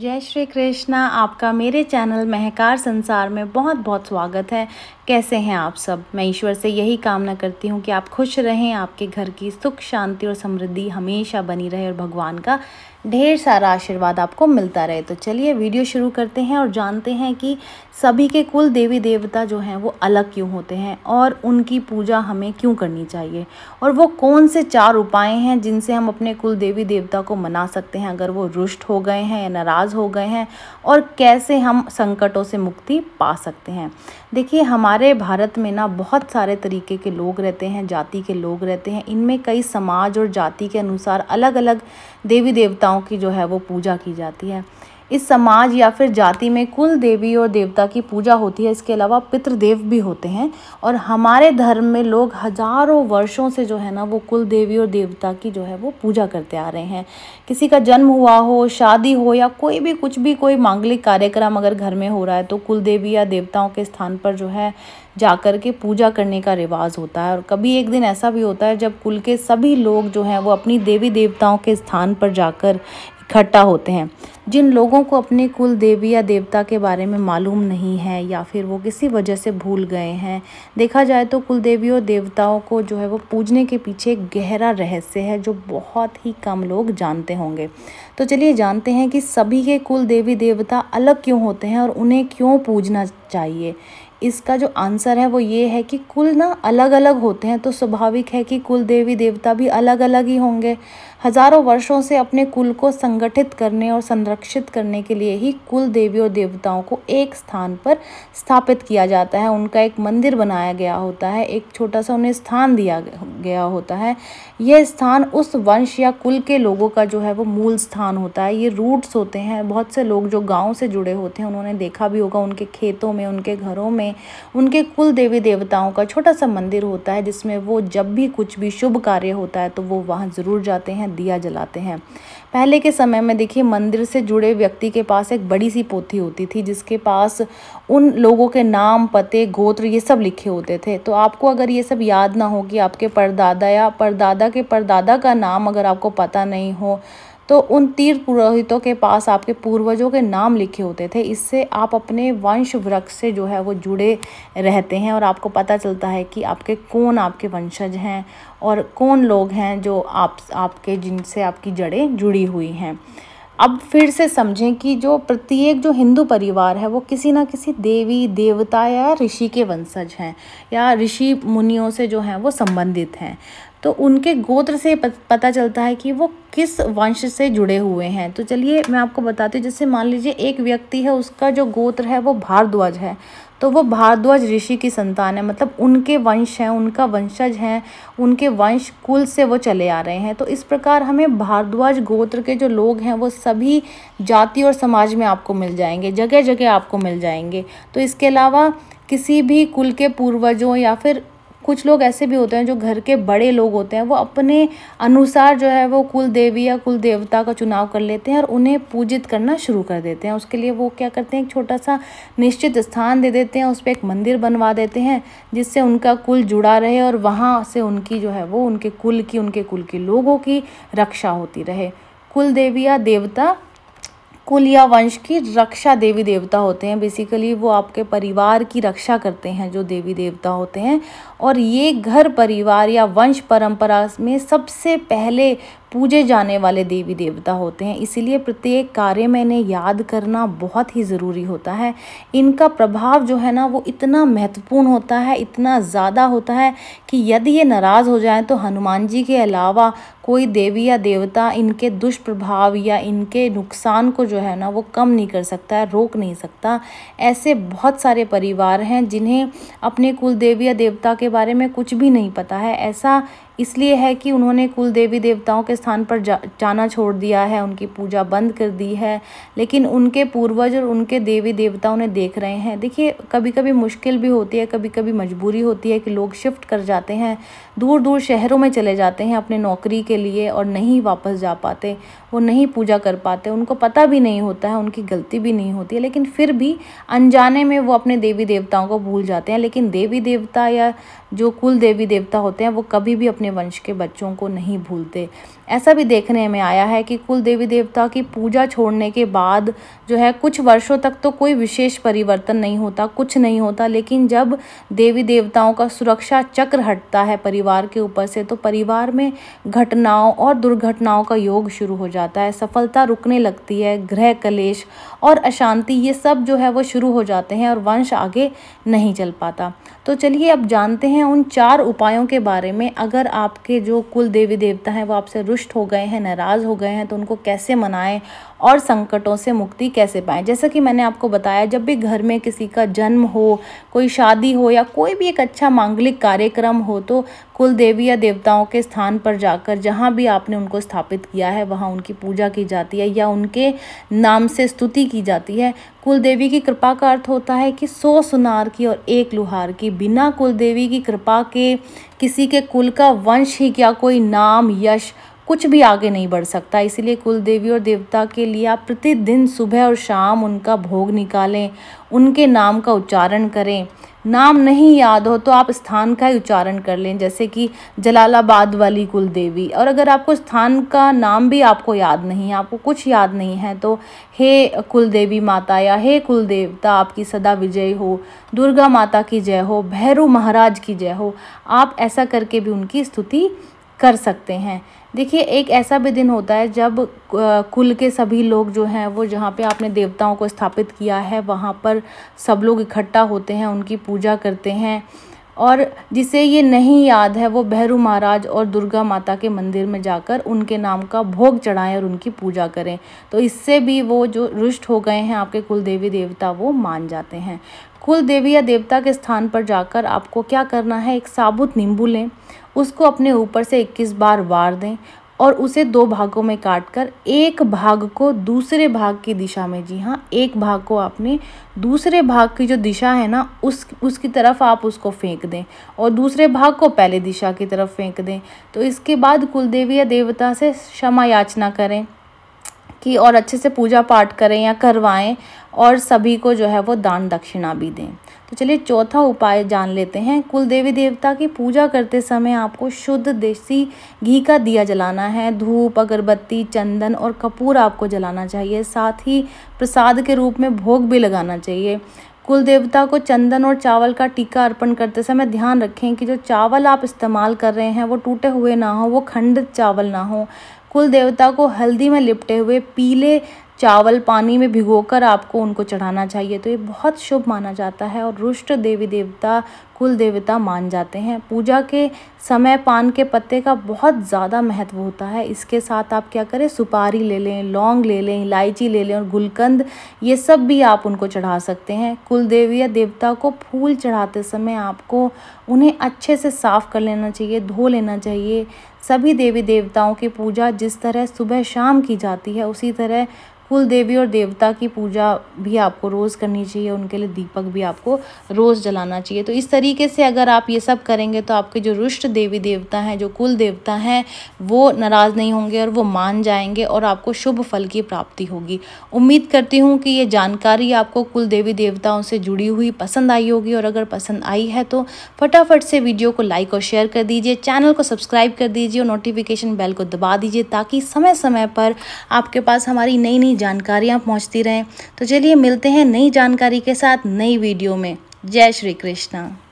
जय श्री कृष्णा आपका मेरे चैनल महकार संसार में बहुत बहुत स्वागत है कैसे हैं आप सब मैं ईश्वर से यही कामना करती हूँ कि आप खुश रहें आपके घर की सुख शांति और समृद्धि हमेशा बनी रहे और भगवान का ढेर सारा आशीर्वाद आपको मिलता रहे तो चलिए वीडियो शुरू करते हैं और जानते हैं कि सभी के कुल देवी देवता जो हैं वो अलग क्यों होते हैं और उनकी पूजा हमें क्यों करनी चाहिए और वो कौन से चार उपाय हैं जिनसे हम अपने कुल देवी देवता को मना सकते हैं अगर वो रुष्ट हो गए हैं या नाराज़ हो गए हैं और कैसे हम संकटों से मुक्ति पा सकते हैं देखिए हमारे हमारे भारत में ना बहुत सारे तरीके के लोग रहते हैं जाति के लोग रहते हैं इनमें कई समाज और जाति के अनुसार अलग अलग देवी देवताओं की जो है वो पूजा की जाती है इस समाज या फिर जाति में कुल देवी और देवता की पूजा होती है इसके अलावा पितृदेव भी होते हैं और हमारे धर्म में लोग हजारों वर्षों से जो है ना वो कुल देवी और देवता की जो है वो पूजा करते आ रहे हैं किसी का जन्म हुआ हो शादी हो या कोई भी कुछ भी कोई मांगलिक कार्यक्रम अगर घर में हो रहा है तो कुल देवी या देवताओं के स्थान पर जो है जाकर के पूजा करने का रिवाज होता है और कभी एक दिन ऐसा भी होता है जब कुल के सभी लोग जो हैं वो अपनी देवी देवताओं के स्थान पर जाकर इकट्ठा होते हैं जिन लोगों को अपने कुल देवी या देवता के बारे में मालूम नहीं है या फिर वो किसी वजह से भूल गए हैं देखा जाए तो कुल देवी और देवताओं को जो है वो पूजने के पीछे गहरा रहस्य है जो बहुत ही कम लोग जानते होंगे तो चलिए जानते हैं कि सभी के कुल देवी देवता अलग क्यों होते हैं और उन्हें क्यों पूजना चाहिए इसका जो आंसर है वो ये है कि कुल ना अलग अलग होते हैं तो स्वाभाविक है कि कुल देवी देवता भी अलग अलग ही होंगे हजारों वर्षों से अपने कुल को संगठित करने और संरक्षित करने के लिए ही कुल देवी और देवताओं को एक स्थान पर स्थापित किया जाता है उनका एक मंदिर बनाया गया होता है एक छोटा सा उन्हें स्थान दिया गया होता है यह स्थान उस वंश या कुल के लोगों का जो है वो मूल स्थान होता है ये रूट्स होते हैं बहुत से लोग जो गाँव से जुड़े होते हैं उन्होंने देखा भी होगा उनके खेतों में उनके घरों में में उनके कुल देवी देवताओं का छोटा सा मंदिर होता है जिसमें वो जब भी कुछ भी शुभ कार्य होता है तो वो वहाँ ज़रूर जाते हैं दिया जलाते हैं पहले के समय में देखिए मंदिर से जुड़े व्यक्ति के पास एक बड़ी सी पोथी होती थी जिसके पास उन लोगों के नाम पते गोत्र ये सब लिखे होते थे तो आपको अगर ये सब याद ना हो कि आपके परदादा या परदादा के परदादा का नाम अगर आपको पता नहीं हो तो उन तीर्थ पुरोहितों के पास आपके पूर्वजों के नाम लिखे होते थे इससे आप अपने वंश वृक्ष से जो है वो जुड़े रहते हैं और आपको पता चलता है कि आपके कौन आपके वंशज हैं और कौन लोग हैं जो आप आपके जिनसे आपकी जड़ें जुड़ी हुई हैं अब फिर से समझें कि जो प्रत्येक जो हिंदू परिवार है वो किसी ना किसी देवी देवता या ऋषि के वंशज हैं या ऋषि मुनियों से जो हैं वो संबंधित हैं तो उनके गोत्र से पता चलता है कि वो किस वंश से जुड़े हुए हैं तो चलिए मैं आपको बताती हूँ जैसे मान लीजिए एक व्यक्ति है उसका जो गोत्र है वो भारद्वाज है तो वो भारद्वाज ऋषि की संतान है मतलब उनके वंश हैं उनका वंशज हैं उनके वंश कुल से वो चले आ रहे हैं तो इस प्रकार हमें भारद्वाज गोत्र के जो लोग हैं वो सभी जाति और समाज में आपको मिल जाएंगे जगह जगह आपको मिल जाएंगे तो इसके अलावा किसी भी कुल के पूर्वजों या फिर कुछ लोग ऐसे भी होते हैं जो घर के बड़े लोग होते हैं वो अपने अनुसार जो है वो कुल देवी या कुल देवता का चुनाव कर लेते हैं और उन्हें पूजित करना शुरू कर देते हैं उसके लिए वो क्या करते हैं एक छोटा सा निश्चित स्थान दे देते हैं उस पर एक मंदिर बनवा देते हैं जिससे उनका कुल जुड़ा रहे और वहाँ से उनकी जो है वो उनके कुल की उनके कुल के लोगों की रक्षा होती रहे कुल देवी या देवता कुल या वंश की रक्षा देवी देवता होते हैं बेसिकली वो आपके परिवार की रक्षा करते हैं जो देवी देवता होते हैं और ये घर परिवार या वंश परंपरा में सबसे पहले पूजे जाने वाले देवी देवता होते हैं इसीलिए प्रत्येक कार्य में इन्हें याद करना बहुत ही ज़रूरी होता है इनका प्रभाव जो है ना वो इतना महत्वपूर्ण होता है इतना ज़्यादा होता है कि यदि ये नाराज़ हो जाएं तो हनुमान जी के अलावा कोई देवी या देवता इनके दुष्प्रभाव या इनके नुकसान को जो है ना वो कम नहीं कर सकता है रोक नहीं सकता ऐसे बहुत सारे परिवार हैं जिन्हें अपने कुल देवी या देवता के बारे में कुछ भी नहीं पता है ऐसा इसलिए है कि उन्होंने कुल देवी देवताओं के स्थान पर जा, जाना छोड़ दिया है उनकी पूजा बंद कर दी है लेकिन उनके पूर्वज और उनके देवी देवता उन्हें देख रहे हैं देखिए कभी कभी मुश्किल भी होती है कभी कभी मजबूरी होती है कि लोग शिफ्ट कर जाते हैं दूर दूर शहरों में चले जाते हैं अपने नौकरी के लिए और नहीं वापस जा पाते वो नहीं पूजा कर पाते उनको पता भी नहीं होता है उनकी गलती भी नहीं होती है लेकिन फिर भी अनजाने में वो अपने देवी देवताओं को भूल जाते हैं लेकिन देवी देवता या जो कुल देवी देवता होते हैं वो कभी भी अपने अपने वंश के बच्चों को नहीं भूलते ऐसा भी देखने में आया है कि कुल देवी देवता की पूजा छोड़ने के बाद जो है कुछ वर्षों तक तो कोई विशेष परिवर्तन नहीं होता कुछ नहीं होता लेकिन जब देवी देवताओं का सुरक्षा चक्र हटता है परिवार के ऊपर से तो परिवार में घटनाओं और दुर्घटनाओं का योग शुरू हो जाता है सफलता रुकने लगती है ग्रह कलेश और अशांति ये सब जो है वो शुरू हो जाते हैं और वंश आगे नहीं चल पाता तो चलिए अब जानते हैं उन चार उपायों के बारे में अगर आपके जो कुल देवी देवता हैं वो आपसे रुष्ट हो गए हैं नाराज़ हो गए हैं तो उनको कैसे मनाएं और संकटों से मुक्ति कैसे पाएं जैसा कि मैंने आपको बताया जब भी घर में किसी का जन्म हो कोई शादी हो या कोई भी एक अच्छा मांगलिक कार्यक्रम हो तो कुल देवी या देवताओं के स्थान पर जाकर जहाँ भी आपने उनको स्थापित किया है वहाँ उनकी पूजा की जाती है या उनके नाम से स्तुति की जाती है कुल देवी की कृपा का अर्थ होता है कि सौ सुनार की और एक लुहार की बिना कुल देवी की कृपा के किसी के कुल का वंश ही क्या कोई नाम यश कुछ भी आगे नहीं बढ़ सकता इसीलिए कुल देवी और देवता के लिए आप प्रतिदिन सुबह और शाम उनका भोग निकालें उनके नाम का उच्चारण करें नाम नहीं याद हो तो आप स्थान का ही उच्चारण कर लें जैसे कि जलालाबाद वाली कुल देवी और अगर आपको स्थान का नाम भी आपको याद नहीं है आपको कुछ याद नहीं है तो हे कुल देवी माता या हे कुल देवता आपकी सदा विजय हो दुर्गा माता की जय हो भैरू महाराज की जय हो आप ऐसा करके भी उनकी स्तुति कर सकते हैं देखिए एक ऐसा भी दिन होता है जब कुल के सभी लोग जो हैं वो जहाँ पे आपने देवताओं को स्थापित किया है वहाँ पर सब लोग इकट्ठा होते हैं उनकी पूजा करते हैं और जिसे ये नहीं याद है वो भैरू महाराज और दुर्गा माता के मंदिर में जाकर उनके नाम का भोग चढ़ाएं और उनकी पूजा करें तो इससे भी वो जो रुष्ट हो गए हैं आपके कुल देवी देवता वो मान जाते हैं कुल देवी या देवता के स्थान पर जाकर आपको क्या करना है एक साबुत नींबू लें उसको अपने ऊपर से 21 बार वार दें और उसे दो भागों में काटकर एक भाग को दूसरे भाग की दिशा में जी हाँ एक भाग को आपने दूसरे भाग की जो दिशा है ना उस उसकी तरफ आप उसको फेंक दें और दूसरे भाग को पहले दिशा की तरफ फेंक दें तो इसके बाद कुलदेवी या देवता से क्षमा याचना करें कि और अच्छे से पूजा पाठ करें या करवाएं और सभी को जो है वो दान दक्षिणा भी दें तो चलिए चौथा उपाय जान लेते हैं कुल देवी देवता की पूजा करते समय आपको शुद्ध देसी घी का दिया जलाना है धूप अगरबत्ती चंदन और कपूर आपको जलाना चाहिए साथ ही प्रसाद के रूप में भोग भी लगाना चाहिए कुल देवता को चंदन और चावल का टीका अर्पण करते समय ध्यान रखें कि जो चावल आप इस्तेमाल कर रहे हैं वो टूटे हुए ना हो वो खंडित चावल ना हो कुल देवता को हल्दी में लिपटे हुए पीले चावल पानी में भिगोकर आपको उनको चढ़ाना चाहिए तो ये बहुत शुभ माना जाता है और रुष्ट देवी देवता कुल देवता मान जाते हैं पूजा के समय पान के पत्ते का बहुत ज़्यादा महत्व होता है इसके साथ आप क्या करें सुपारी ले लें लौंग ले लें इलायची ले लें और गुलकंद ये सब भी आप उनको चढ़ा सकते हैं कुल देवी या देवता को फूल चढ़ाते समय आपको उन्हें अच्छे से साफ़ कर लेना चाहिए धो लेना चाहिए सभी देवी देवताओं की पूजा जिस तरह सुबह शाम की जाती है उसी तरह कुल देवी और देवता की पूजा भी आपको रोज़ करनी चाहिए उनके लिए दीपक भी आपको रोज़ जलाना चाहिए तो इस तरीके से अगर आप ये सब करेंगे तो आपके जो रुष्ट देवी देवता हैं जो कुल देवता हैं वो नाराज़ नहीं होंगे और वो मान जाएंगे और आपको शुभ फल की प्राप्ति होगी उम्मीद करती हूँ कि ये जानकारी आपको कुल देवी देवताओं से जुड़ी हुई पसंद आई होगी और अगर पसंद आई है तो फटाफट से वीडियो को लाइक और शेयर कर दीजिए चैनल को सब्सक्राइब कर दीजिए और नोटिफिकेशन बेल को दबा दीजिए ताकि समय समय पर आपके पास हमारी नई नई जानकारियाँ पहुँचती रहें तो चलिए मिलते हैं नई जानकारी के साथ नई वीडियो में जय श्री कृष्णा